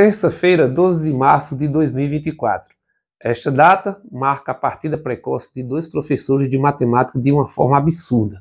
terça-feira, 12 de março de 2024. Esta data marca a partida precoce de dois professores de matemática de uma forma absurda.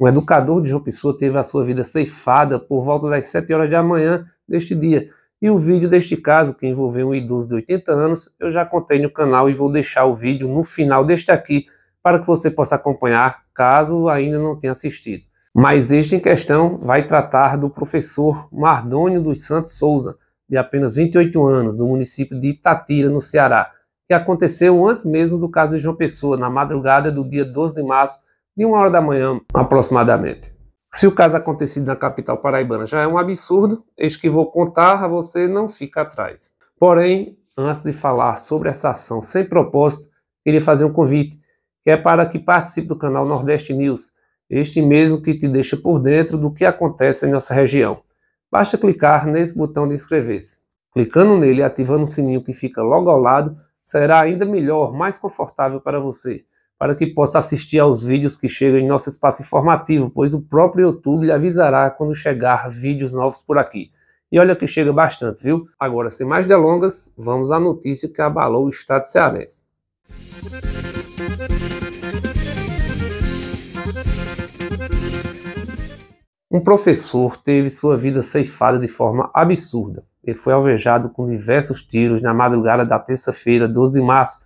Um educador de João Pessoa teve a sua vida ceifada por volta das 7 horas da manhã deste dia. E o vídeo deste caso, que envolveu um idoso de 80 anos, eu já contei no canal e vou deixar o vídeo no final deste aqui para que você possa acompanhar, caso ainda não tenha assistido. Mas este em questão vai tratar do professor Mardônio dos Santos Souza, de apenas 28 anos, do município de Itatira, no Ceará, que aconteceu antes mesmo do caso de João Pessoa, na madrugada do dia 12 de março, de uma hora da manhã aproximadamente. Se o caso acontecido na capital paraibana já é um absurdo, eis que vou contar a você não fica atrás. Porém, antes de falar sobre essa ação sem propósito, queria fazer um convite, que é para que participe do canal Nordeste News, este mesmo que te deixa por dentro do que acontece em nossa região basta clicar nesse botão de inscrever-se. Clicando nele e ativando o sininho que fica logo ao lado, será ainda melhor, mais confortável para você, para que possa assistir aos vídeos que chegam em nosso espaço informativo, pois o próprio YouTube lhe avisará quando chegar vídeos novos por aqui. E olha que chega bastante, viu? Agora, sem mais delongas, vamos à notícia que abalou o estado cearense. Um professor teve sua vida ceifada de forma absurda. Ele foi alvejado com diversos tiros na madrugada da terça-feira, 12 de março,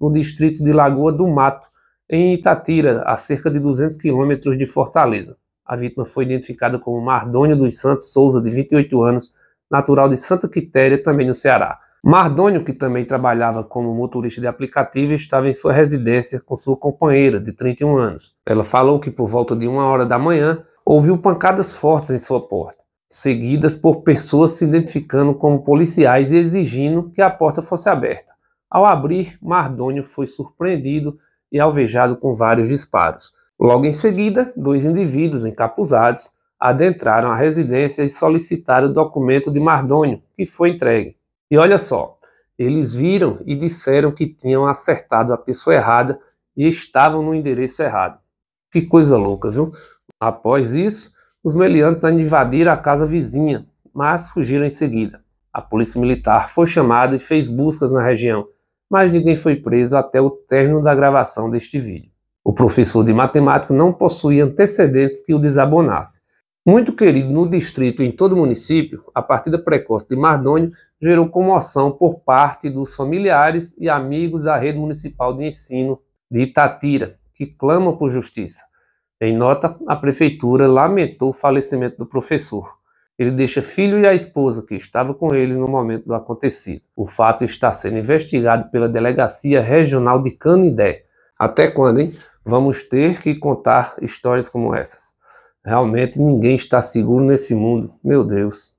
no distrito de Lagoa do Mato, em Itatira, a cerca de 200 quilômetros de Fortaleza. A vítima foi identificada como Mardônio dos Santos Souza, de 28 anos, natural de Santa Quitéria, também no Ceará. Mardônio, que também trabalhava como motorista de aplicativo, estava em sua residência com sua companheira, de 31 anos. Ela falou que por volta de uma hora da manhã, ouviu pancadas fortes em sua porta, seguidas por pessoas se identificando como policiais e exigindo que a porta fosse aberta. Ao abrir, Mardônio foi surpreendido e alvejado com vários disparos. Logo em seguida, dois indivíduos encapuzados adentraram a residência e solicitaram o documento de Mardônio, que foi entregue. E olha só, eles viram e disseram que tinham acertado a pessoa errada e estavam no endereço errado. Que coisa louca, viu? Após isso, os meliantes invadiram a casa vizinha, mas fugiram em seguida. A polícia militar foi chamada e fez buscas na região, mas ninguém foi preso até o término da gravação deste vídeo. O professor de matemática não possuía antecedentes que o desabonasse. Muito querido no distrito e em todo o município, a partida precoce de Mardônio gerou comoção por parte dos familiares e amigos da rede municipal de ensino de Itatira, que clamam por justiça. Em nota, a prefeitura lamentou o falecimento do professor. Ele deixa filho e a esposa que estava com ele no momento do acontecido. O fato está sendo investigado pela Delegacia Regional de Canindé. Até quando, hein? Vamos ter que contar histórias como essas. Realmente ninguém está seguro nesse mundo. Meu Deus.